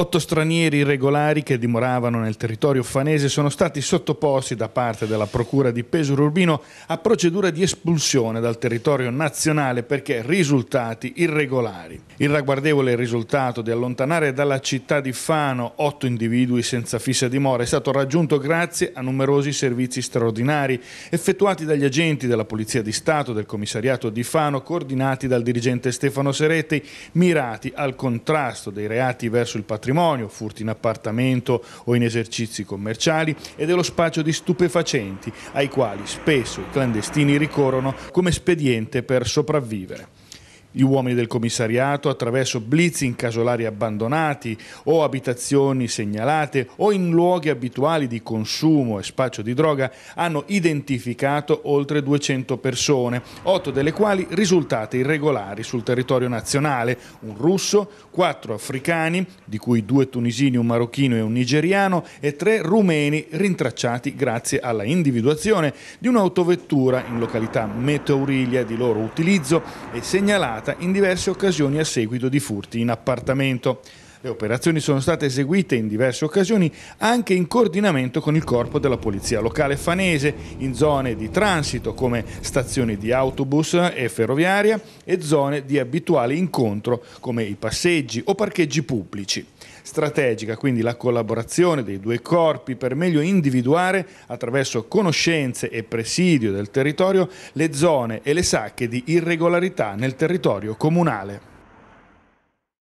Otto stranieri irregolari che dimoravano nel territorio fanese sono stati sottoposti da parte della Procura di Pesaro Urbino a procedura di espulsione dal territorio nazionale perché risultati irregolari. Il ragguardevole risultato di allontanare dalla città di Fano otto individui senza fissa dimora è stato raggiunto grazie a numerosi servizi straordinari effettuati dagli agenti della Polizia di Stato, del Commissariato di Fano, coordinati dal dirigente Stefano Seretti, mirati al contrasto dei reati verso il patrimonio patrimonio, furti in appartamento o in esercizi commerciali e dello spaccio di stupefacenti, ai quali spesso i clandestini ricorrono come spediente per sopravvivere gli uomini del commissariato attraverso blitz in casolari abbandonati o abitazioni segnalate o in luoghi abituali di consumo e spaccio di droga hanno identificato oltre 200 persone, 8 delle quali risultate irregolari sul territorio nazionale, un russo, 4 africani, di cui 2 tunisini, un marocchino e un nigeriano e 3 rumeni rintracciati grazie alla individuazione di un'autovettura in località Meteuriglia di loro utilizzo e segnalata arrestata in diverse occasioni a seguito di furti in appartamento. Le operazioni sono state eseguite in diverse occasioni anche in coordinamento con il corpo della polizia locale fanese, in zone di transito come stazioni di autobus e ferroviaria e zone di abituale incontro come i passeggi o parcheggi pubblici strategica, quindi la collaborazione dei due corpi per meglio individuare attraverso conoscenze e presidio del territorio le zone e le sacche di irregolarità nel territorio comunale.